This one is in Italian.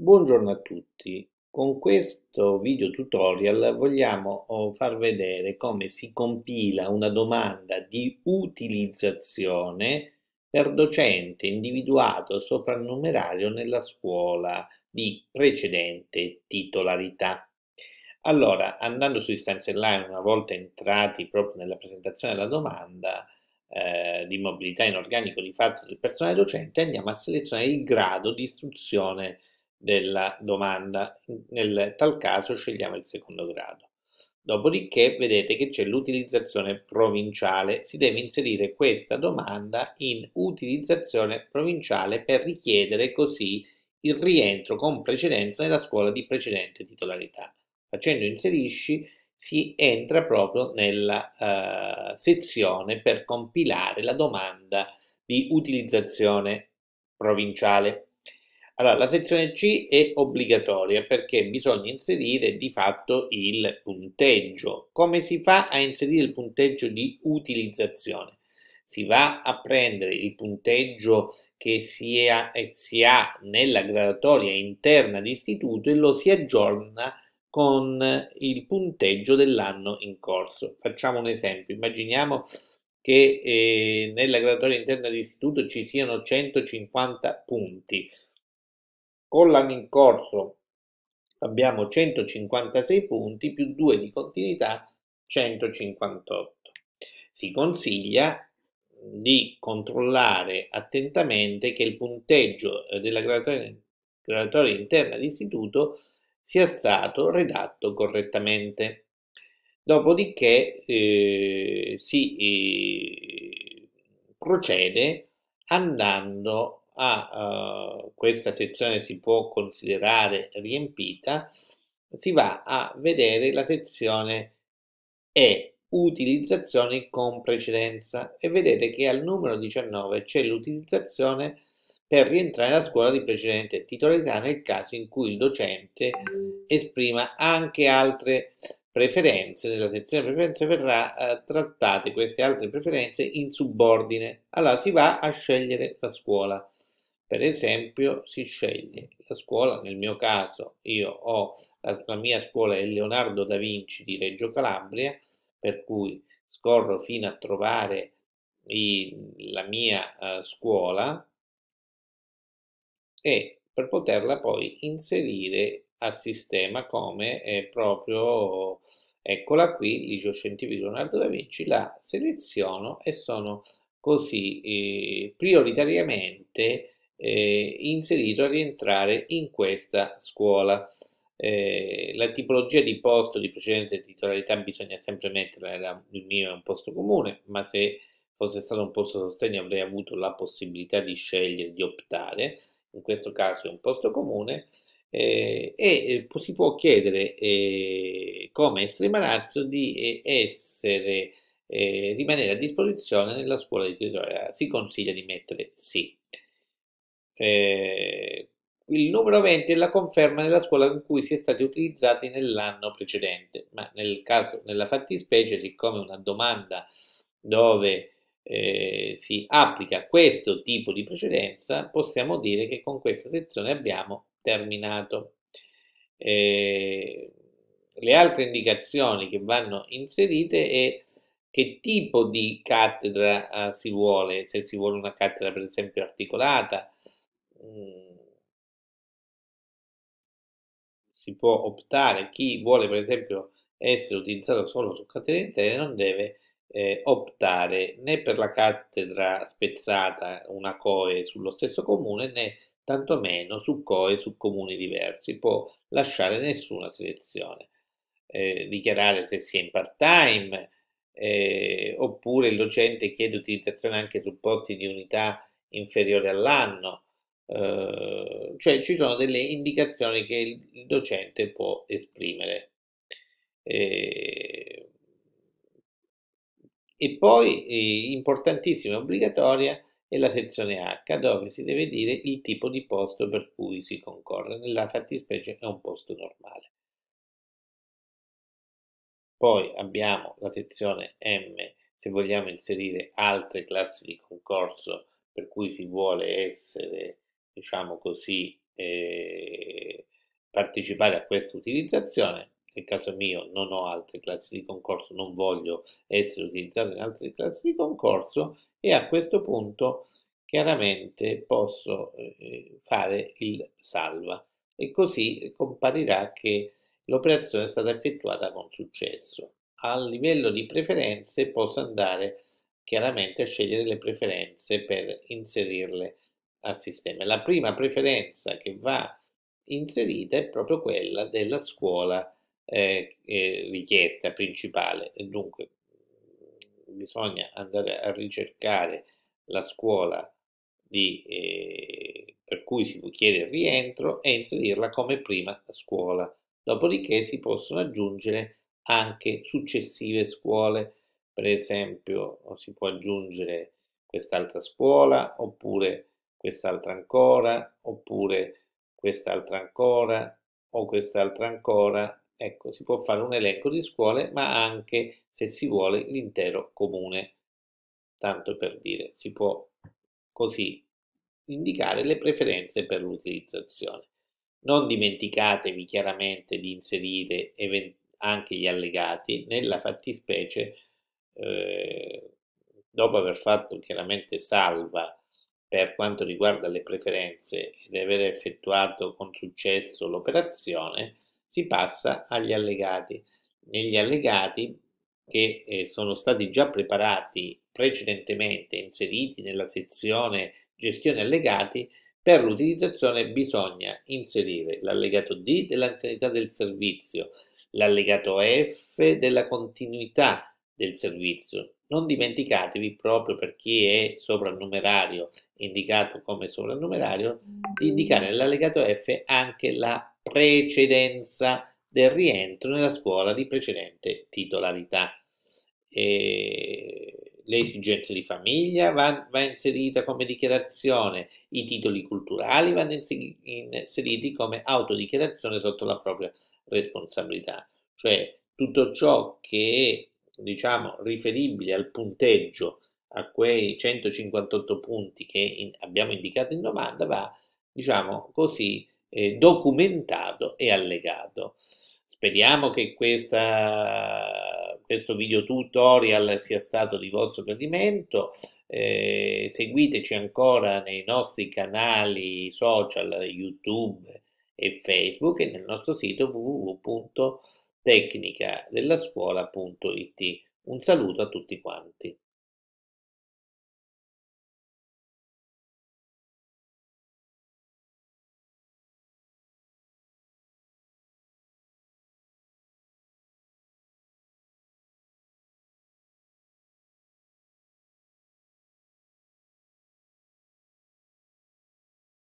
Buongiorno a tutti, con questo video tutorial vogliamo oh, far vedere come si compila una domanda di utilizzazione per docente individuato soprannumerario nella scuola di precedente titolarità. Allora, andando su istanziellare una volta entrati proprio nella presentazione della domanda, eh, di mobilità in organico di fatto del personale docente, andiamo a selezionare il grado di istruzione della domanda, nel tal caso scegliamo il secondo grado. Dopodiché vedete che c'è l'utilizzazione provinciale, si deve inserire questa domanda in utilizzazione provinciale per richiedere così il rientro con precedenza nella scuola di precedente titolarità. Facendo inserisci si entra proprio nella uh, sezione per compilare la domanda di utilizzazione provinciale allora, la sezione C è obbligatoria perché bisogna inserire di fatto il punteggio. Come si fa a inserire il punteggio di utilizzazione? Si va a prendere il punteggio che si, è, eh, si ha nella graduatoria interna di istituto e lo si aggiorna con il punteggio dell'anno in corso. Facciamo un esempio, immaginiamo che eh, nella graduatoria interna di istituto ci siano 150 punti con l'anno in corso abbiamo 156 punti più 2 di continuità, 158. Si consiglia di controllare attentamente che il punteggio eh, della graduatoria, interna d'istituto sia stato redatto correttamente. Dopodiché eh, si eh, procede andando a uh, questa sezione si può considerare riempita, si va a vedere la sezione E, utilizzazioni con precedenza e vedete che al numero 19 c'è l'utilizzazione per rientrare nella scuola di precedente titolarità nel caso in cui il docente esprima anche altre preferenze, nella sezione preferenze verrà eh, trattate queste altre preferenze in subordine. Allora si va a scegliere la scuola. Per esempio si sceglie la scuola, nel mio caso io ho la, la mia scuola è Leonardo da Vinci di Reggio Calabria, per cui scorro fino a trovare i, la mia uh, scuola e per poterla poi inserire a sistema come è proprio eccola qui liceo scientifico Leonardo da Vinci la seleziono e sono così eh, prioritariamente eh, inserito a rientrare in questa scuola. Eh, la tipologia di posto di precedente titolarità bisogna sempre metterla, era, il mio è un posto comune, ma se fosse stato un posto sostegno avrei avuto la possibilità di scegliere, di optare, in questo caso è un posto comune, eh, e eh, si può chiedere eh, come estrema razio di eh, essere, eh, rimanere a disposizione nella scuola di titolarità. Si consiglia di mettere sì. Eh, il numero 20 è la conferma della scuola in cui si è stati utilizzati nell'anno precedente, ma nel caso, nella fattispecie, siccome una domanda dove eh, si applica questo tipo di precedenza, possiamo dire che con questa sezione abbiamo terminato. Eh, le altre indicazioni che vanno inserite è che tipo di cattedra eh, si vuole, se si vuole una cattedra per esempio articolata, Ehm, si può optare, chi vuole per esempio essere utilizzato solo su catene intere non deve eh, optare né per la cattedra spezzata una COE sullo stesso comune né tantomeno su COE su comuni diversi, può lasciare nessuna selezione, eh, dichiarare se si è in part time eh, oppure il docente chiede utilizzazione anche su posti di unità inferiore all'anno eh, cioè ci sono delle indicazioni che il docente può esprimere. E, eh, e poi eh, importantissima e obbligatoria è la sezione H dove si deve dire il tipo di posto per cui si concorre, nella fattispecie è un posto normale. Poi abbiamo la sezione M se vogliamo inserire altre classi di concorso per cui si vuole essere diciamo così, eh, partecipare a questa utilizzazione. Nel caso mio non ho altre classi di concorso, non voglio essere utilizzato in altre classi di concorso e a questo punto chiaramente posso eh, fare il salva e così comparirà che l'operazione è stata effettuata con successo. A livello di preferenze posso andare chiaramente a scegliere le preferenze per inserirle al sistema. La prima preferenza che va inserita è proprio quella della scuola eh, eh, richiesta principale. dunque bisogna andare a ricercare la scuola di, eh, per cui si chiede il rientro e inserirla come prima scuola. Dopodiché si possono aggiungere anche successive scuole, per esempio si può aggiungere quest'altra scuola oppure quest'altra ancora, oppure quest'altra ancora, o quest'altra ancora. Ecco, si può fare un elenco di scuole, ma anche, se si vuole, l'intero comune. Tanto per dire, si può così indicare le preferenze per l'utilizzazione. Non dimenticatevi chiaramente di inserire anche gli allegati nella fattispecie eh, dopo aver fatto chiaramente salva per quanto riguarda le preferenze ed aver effettuato con successo l'operazione, si passa agli allegati. Negli allegati che eh, sono stati già preparati precedentemente, inseriti nella sezione gestione allegati, per l'utilizzazione bisogna inserire l'allegato D dell'anzianità del servizio, l'allegato F della continuità del servizio. Non dimenticatevi, proprio per chi è soprannumerario, indicato come soprannumerario, di mm. indicare nell'allegato F anche la precedenza del rientro nella scuola di precedente titolarità. E le esigenze di famiglia va, va, inserita come dichiarazione, i titoli culturali vanno inseriti come autodichiarazione sotto la propria responsabilità, cioè tutto ciò che diciamo, riferibile al punteggio, a quei 158 punti che in, abbiamo indicato in domanda, va, diciamo così, eh, documentato e allegato. Speriamo che questa, questo video tutorial sia stato di vostro gradimento. Eh, seguiteci ancora nei nostri canali social YouTube e Facebook e nel nostro sito www.facebook.com tecnica della scuola.it. Un saluto a tutti quanti.